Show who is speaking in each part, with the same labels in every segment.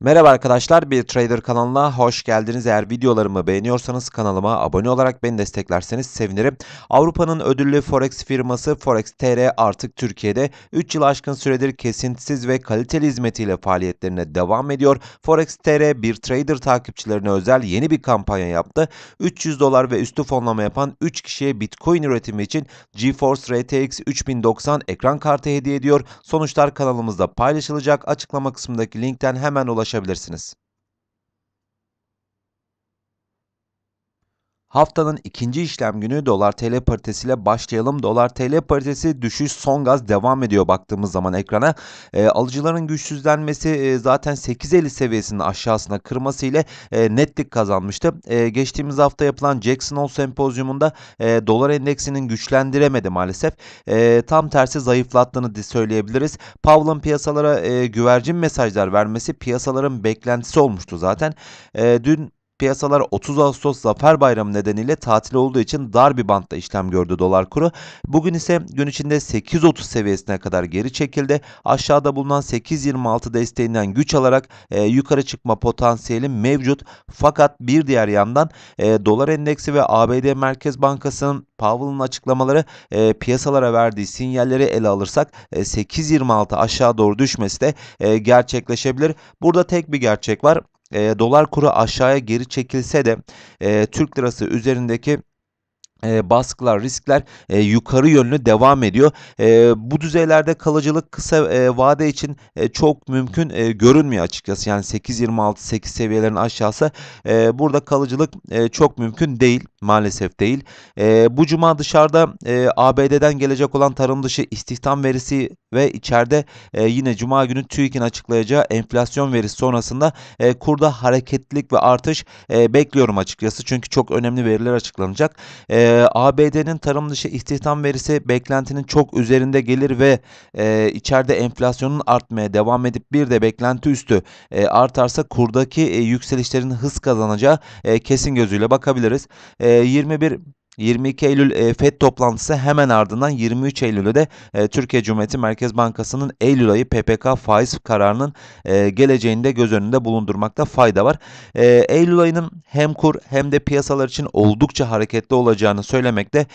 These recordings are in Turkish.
Speaker 1: Merhaba arkadaşlar, bir trader kanalına hoş geldiniz. Eğer videolarımı beğeniyorsanız kanalıma abone olarak beni desteklerseniz sevinirim. Avrupa'nın ödüllü Forex firması Forex TR artık Türkiye'de 3 yıl aşkın süredir kesintisiz ve kaliteli hizmetiyle faaliyetlerine devam ediyor. Forex TR bir trader takipçilerine özel yeni bir kampanya yaptı. 300 dolar ve üstü fonlama yapan 3 kişiye Bitcoin üretimi için GeForce RTX 3090 ekran kartı hediye ediyor. Sonuçlar kanalımızda paylaşılacak. Açıklama kısmındaki linkten hemen ulaşabilirsiniz ulaşabilirsiniz. Haftanın ikinci işlem günü dolar TL paritesiyle başlayalım. Dolar TL paritesi düşüş son gaz devam ediyor baktığımız zaman ekrana. E, alıcıların güçsüzlenmesi e, zaten 8.50 seviyesinin aşağısına kırması ile e, netlik kazanmıştı. E, geçtiğimiz hafta yapılan Jackson Hole sempozyumunda e, dolar endeksinin güçlendiremedi maalesef. E, tam tersi zayıflattığını söyleyebiliriz. Powell'ın piyasalara e, güvercin mesajlar vermesi piyasaların beklentisi olmuştu zaten. E, dün Piyasalar 30 Ağustos Zafer Bayramı nedeniyle tatil olduğu için dar bir bantta işlem gördü dolar kuru. Bugün ise gün içinde 8.30 seviyesine kadar geri çekildi. Aşağıda bulunan 8.26 desteğinden güç alarak e, yukarı çıkma potansiyeli mevcut. Fakat bir diğer yandan e, dolar endeksi ve ABD Merkez Bankası'nın Powell'ın açıklamaları e, piyasalara verdiği sinyalleri ele alırsak e, 8.26 aşağı doğru düşmesi de e, gerçekleşebilir. Burada tek bir gerçek var e, dolar kuru aşağıya geri çekilse de e, Türk lirası üzerindeki e, baskılar, riskler e, yukarı yönlü devam ediyor. E, bu düzeylerde kalıcılık kısa e, vade için e, çok mümkün e, görünmüyor açıkçası. Yani 8.26, 8 seviyelerin aşağısı e, burada kalıcılık e, çok mümkün değil. Maalesef değil. E, bu cuma dışarıda e, ABD'den gelecek olan tarım dışı istihdam verisi ve içeride e, yine Cuma günü TÜİK'in açıklayacağı enflasyon verisi sonrasında e, kurda hareketlilik ve artış e, bekliyorum açıkçası. Çünkü çok önemli veriler açıklanacak. E, ABD'nin tarım dışı istihdam verisi beklentinin çok üzerinde gelir ve e, içeride enflasyonun artmaya devam edip bir de beklenti üstü e, artarsa kurdaki e, yükselişlerin hız kazanacağı e, kesin gözüyle bakabiliriz. E, 21 22 Eylül e, FED toplantısı hemen ardından 23 Eylül'de de e, Türkiye Cumhuriyeti Merkez Bankası'nın Eylül ayı PPK faiz kararının e, geleceğini de göz önünde bulundurmakta fayda var. E, Eylül ayının hem kur hem de piyasalar için oldukça hareketli olacağını söylemek de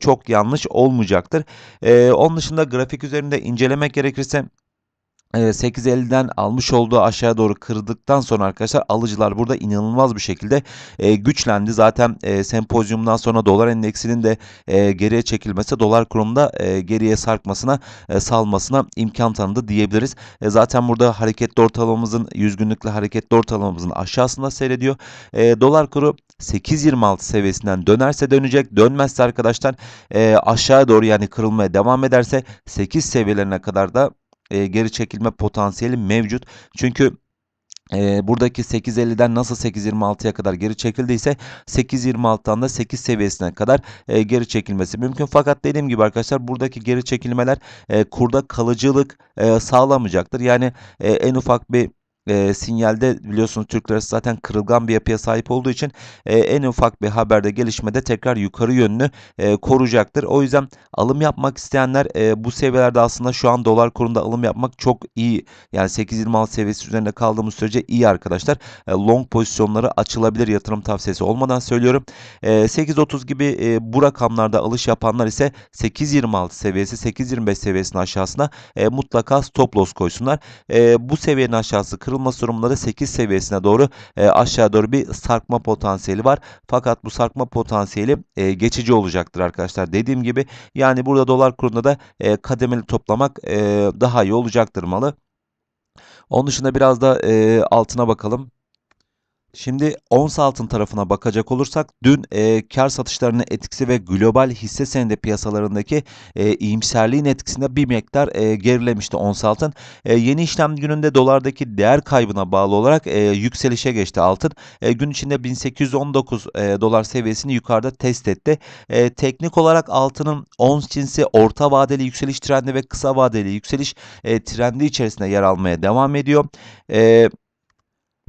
Speaker 1: çok yanlış olmayacaktır. onun dışında grafik üzerinde incelemek gerekirse 8.50'den ee, almış olduğu aşağı doğru kırdıktan sonra arkadaşlar alıcılar burada inanılmaz bir şekilde e, güçlendi. Zaten e, sempozyumdan sonra dolar endeksinin de e, geriye çekilmesi dolar kurumda e, geriye sarkmasına e, salmasına imkan tanıdı diyebiliriz. E, zaten burada hareketli ortalamamızın 100 günlükle hareketli ortalamamızın aşağısında seyrediyor. E, dolar kuru 8.26 seviyesinden dönerse dönecek. Dönmezse arkadaşlar e, aşağı doğru yani kırılmaya devam ederse 8 seviyelerine kadar da e, geri çekilme potansiyeli mevcut. Çünkü e, buradaki 8.50'den nasıl 8.26'ya kadar geri çekildiyse 8.26'dan da 8 seviyesine kadar e, geri çekilmesi mümkün. Fakat dediğim gibi arkadaşlar buradaki geri çekilmeler e, kurda kalıcılık e, sağlamayacaktır. Yani en ufak bir e, sinyalde biliyorsunuz Türk lirası zaten kırılgan bir yapıya sahip olduğu için e, en ufak bir haberde gelişmede tekrar yukarı yönünü e, koruyacaktır. O yüzden alım yapmak isteyenler e, bu seviyelerde aslında şu an dolar kurunda alım yapmak çok iyi. Yani 8.26 seviyesi üzerinde kaldığımız sürece iyi arkadaşlar. E, long pozisyonları açılabilir yatırım tavsiyesi olmadan söylüyorum. E, 8.30 gibi e, bu rakamlarda alış yapanlar ise 8.26 seviyesi 8.25 seviyesinin aşağısına e, mutlaka stop loss koysunlar. E, bu seviyenin aşağısı kırılmalı Savunma durumları 8 seviyesine doğru e, aşağı doğru bir sarkma potansiyeli var. Fakat bu sarkma potansiyeli e, geçici olacaktır arkadaşlar. Dediğim gibi yani burada dolar kurunda da e, kademeli toplamak e, daha iyi olacaktır malı. Onun dışında biraz da e, altına bakalım. Şimdi ons altın tarafına bakacak olursak dün e, kar satışlarının etkisi ve global hisse senedi piyasalarındaki e, iyimserliğin etkisinde bir miktar e, gerilemişti ons altın. E, yeni işlem gününde dolardaki değer kaybına bağlı olarak e, yükselişe geçti altın. E, gün içinde 1819 e, dolar seviyesini yukarıda test etti. E, teknik olarak altının ons cinsi orta vadeli yükseliş trendi ve kısa vadeli yükseliş e, trendi içerisinde yer almaya devam ediyor. E,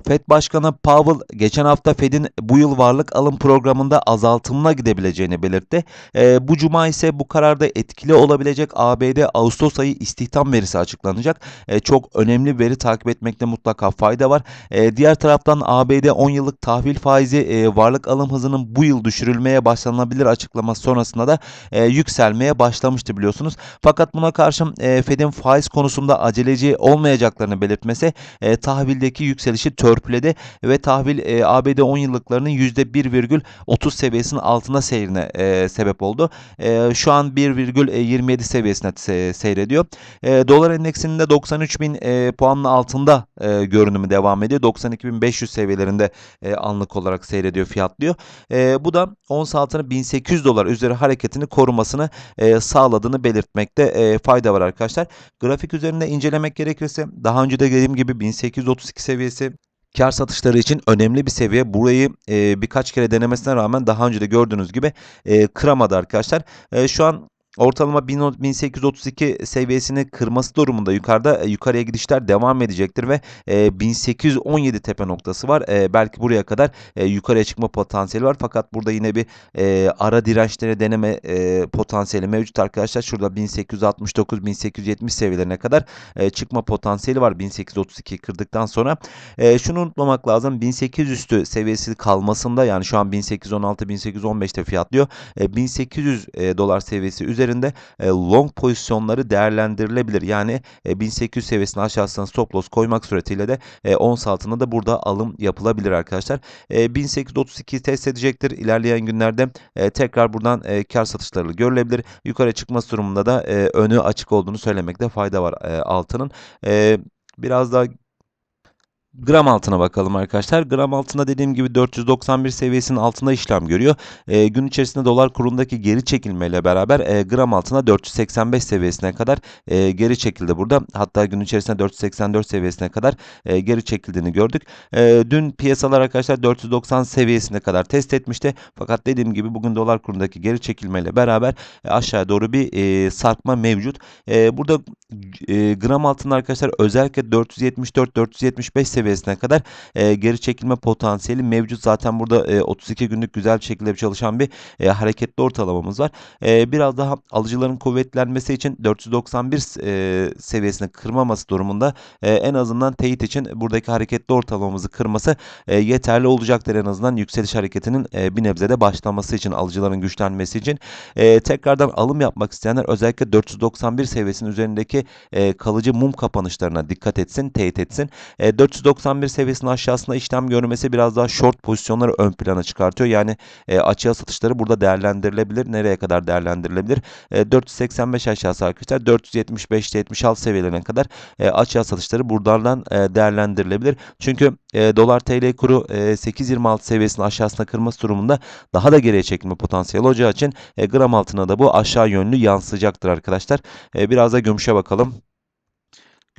Speaker 1: Fed Başkanı Powell geçen hafta Fed'in bu yıl varlık alım programında azaltımına gidebileceğini belirtti. E, bu cuma ise bu kararda etkili olabilecek ABD Ağustos ayı istihdam verisi açıklanacak. E, çok önemli veri takip etmekte mutlaka fayda var. E, diğer taraftan ABD 10 yıllık tahvil faizi e, varlık alım hızının bu yıl düşürülmeye başlanabilir açıklaması sonrasında da e, yükselmeye başlamıştı biliyorsunuz. Fakat buna karşın e, Fed'in faiz konusunda aceleci olmayacaklarını belirtmesi e, tahvildeki yükselişi tör törpüledi ve tahvil e, ABD 10 yıllıklarının %1,30 seviyesinin altına seyrine e, sebep oldu. E, şu an 1,27 e, seviyesine se seyrediyor. E, dolar endeksinin de 93 bin e, puanın altında e, görünümü devam ediyor. 92.500 seviyelerinde e, anlık olarak seyrediyor, fiyatlıyor. E, bu da ons altını 1800 dolar üzeri hareketini korumasını e, sağladığını belirtmekte e, fayda var arkadaşlar. Grafik üzerinde incelemek gerekirse daha önce de dediğim gibi 1832 seviyesi kar satışları için önemli bir seviye. Burayı e, birkaç kere denemesine rağmen daha önce de gördüğünüz gibi e, kıramadı arkadaşlar. E, şu an ortalama 1832 seviyesini kırması durumunda yukarıda e, yukarıya gidişler devam edecektir ve 1817 e, tepe noktası var. E, belki buraya kadar yukarıya çıkma potansiyeli var fakat burada yine bir ara dirençlere deneme potansiyeli mevcut arkadaşlar. Şurada 1869-1870 seviyelerine kadar çıkma potansiyeli var 1832 kırdıktan sonra. Şunu unutmamak lazım 1800 üstü seviyesi kalmasında yani şu an 1816-1815'te fiyatlıyor. 1800 dolar seviyesi üzerinde üzerinde e, long pozisyonları değerlendirilebilir. Yani e, 1800 seviyesinin aşağısına stop loss koymak suretiyle de e, ons altına da burada alım yapılabilir arkadaşlar. E, 1832 test edecektir. İlerleyen günlerde e, tekrar buradan e, kar satışları görülebilir. Yukarı çıkması durumunda da e, önü açık olduğunu söylemekte fayda var e, altının. E, biraz daha Gram altına bakalım arkadaşlar. Gram altına dediğim gibi 491 seviyesinin altında işlem görüyor. E, gün içerisinde dolar kurundaki geri çekilmeyle beraber e, gram altına 485 seviyesine kadar e, geri çekildi burada. Hatta gün içerisinde 484 seviyesine kadar e, geri çekildiğini gördük. E, dün piyasalar arkadaşlar 490 seviyesine kadar test etmişti. Fakat dediğim gibi bugün dolar kurundaki geri çekilmeyle beraber e, aşağı doğru bir e, sarkma mevcut. E, burada e, gram altında arkadaşlar özellikle 474-475 seviyesine seviyesine kadar e, geri çekilme potansiyeli mevcut. Zaten burada e, 32 günlük güzel bir şekilde çalışan bir e, hareketli ortalamamız var. E, biraz daha alıcıların kuvvetlenmesi için 491 e, seviyesini kırmaması durumunda e, en azından teyit için buradaki hareketli ortalamamızı kırması e, yeterli olacaktır. En azından yükseliş hareketinin e, bir nebzede başlaması için alıcıların güçlenmesi için e, tekrardan alım yapmak isteyenler özellikle 491 seviyesinin üzerindeki e, kalıcı mum kapanışlarına dikkat etsin, teyit etsin. E, 491 191 seviyesinin aşağısında işlem görmesi biraz daha short pozisyonları ön plana çıkartıyor. Yani e, açığa satışları burada değerlendirilebilir. Nereye kadar değerlendirilebilir? E, 485 aşağısı arkadaşlar 475 76 seviyelerine kadar e, açığa satışları buradan e, değerlendirilebilir. Çünkü e, dolar TL kuru e, 8.26 seviyesinin aşağısına kırması durumunda daha da geriye çekilme potansiyeli olacağı için e, gram altına da bu aşağı yönlü yansıyacaktır arkadaşlar. E, biraz da gümüşe bakalım.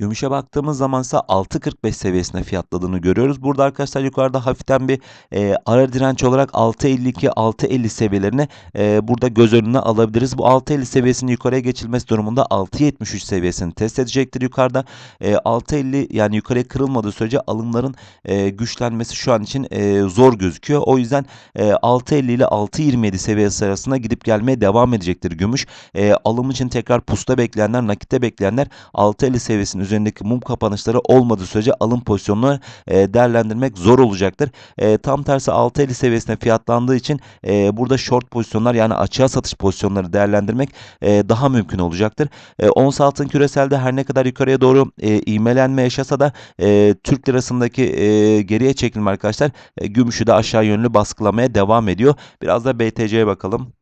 Speaker 1: Gümüşe baktığımız zaman ise 6.45 seviyesine fiyatladığını görüyoruz. Burada arkadaşlar yukarıda hafiften bir e, ara direnç olarak 6.52-6.50 seviyelerini e, burada göz önüne alabiliriz. Bu 6.50 seviyesinin yukarıya geçilmesi durumunda 6.73 seviyesini test edecektir yukarıda. E, 6.50 yani yukarıya kırılmadığı sürece alımların e, güçlenmesi şu an için e, zor gözüküyor. O yüzden e, 6.50 ile 6.27 seviyesi arasında gidip gelmeye devam edecektir gümüş. E, alım için tekrar pusta bekleyenler, nakitte bekleyenler 6.50 seviyesinin üzerinde üzerindeki mum kapanışları olmadığı sürece alım pozisyonunu e, değerlendirmek zor olacaktır. E, tam tersi 6.50 seviyesine fiyatlandığı için e, burada short pozisyonlar yani açığa satış pozisyonları değerlendirmek e, daha mümkün olacaktır. E, ons altın küreselde her ne kadar yukarıya doğru e, imelenme yaşasa da e, Türk lirasındaki e, geriye çekilme arkadaşlar e, gümüşü de aşağı yönlü baskılamaya devam ediyor. Biraz da BTC'ye bakalım.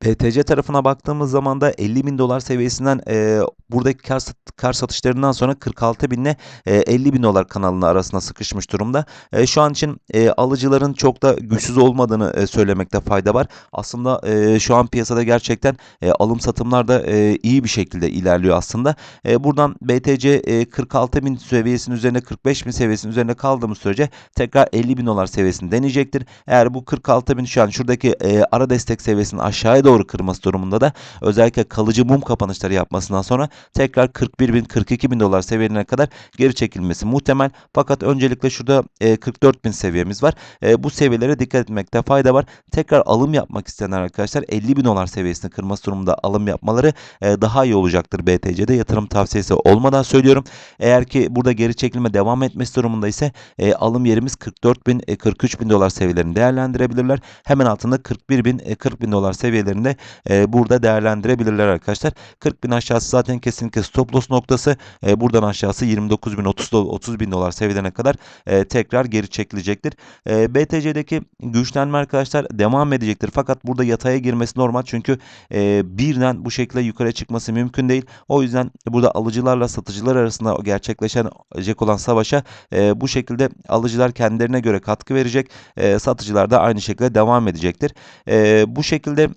Speaker 1: PTC tarafına baktığımız zaman da 50 bin dolar seviyesinden e, buradaki kar, kar satışlarından sonra 46 binle e, 50 bin dolar kanalının arasında sıkışmış durumda. E, şu an için e, alıcıların çok da güçsüz olmadığını e, söylemekte fayda var. Aslında e, şu an piyasada gerçekten e, alım satımlar da e, iyi bir şekilde ilerliyor aslında. E, buradan BTC e, 46 bin seviyesinin üzerine 45 bin seviyesinin üzerine kaldığımız sürece tekrar 50 bin dolar seviyesini deneyecektir. Eğer bu 46 bin şu an şuradaki e, ara destek seviyesinin aşağıya doğru kırması durumunda da özellikle kalıcı mum kapanışları yapmasından sonra tekrar 41 bin 42 bin dolar seviyelerine kadar geri çekilmesi muhtemel. Fakat öncelikle şurada e, 44 bin seviyemiz var. E, bu seviyelere dikkat etmekte fayda var. Tekrar alım yapmak isteyenler arkadaşlar 50 bin dolar seviyesini kırması durumunda alım yapmaları e, daha iyi olacaktır BTC'de. Yatırım tavsiyesi olmadan söylüyorum. Eğer ki burada geri çekilme devam etmesi durumunda ise e, alım yerimiz 44 bin e, 43 bin dolar seviyelerini değerlendirebilirler. Hemen altında 41 bin e, 40 bin dolar seviyelerini üzerinde e, burada değerlendirebilirler arkadaşlar. 40 bin aşağısı zaten kesinlikle stop loss noktası. E, buradan aşağısı 29 bin 30, 30 bin dolar seviyene kadar e, tekrar geri çekilecektir. E, BTC'deki güçlenme arkadaşlar devam edecektir. Fakat burada yataya girmesi normal çünkü e, birden bu şekilde yukarı çıkması mümkün değil. O yüzden burada alıcılarla satıcılar arasında gerçekleşecek olan savaşa e, bu şekilde alıcılar kendilerine göre katkı verecek. E, satıcılar da aynı şekilde devam edecektir. E, bu şekilde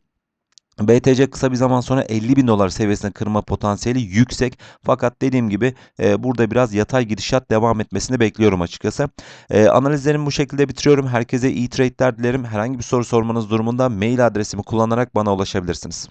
Speaker 1: BTC kısa bir zaman sonra 50 bin dolar seviyesine kırma potansiyeli yüksek. Fakat dediğim gibi e, burada biraz yatay gidişat devam etmesini bekliyorum açıkçası. E, analizlerimi bu şekilde bitiriyorum. Herkese iyi trade'ler dilerim. Herhangi bir soru sormanız durumunda mail adresimi kullanarak bana ulaşabilirsiniz.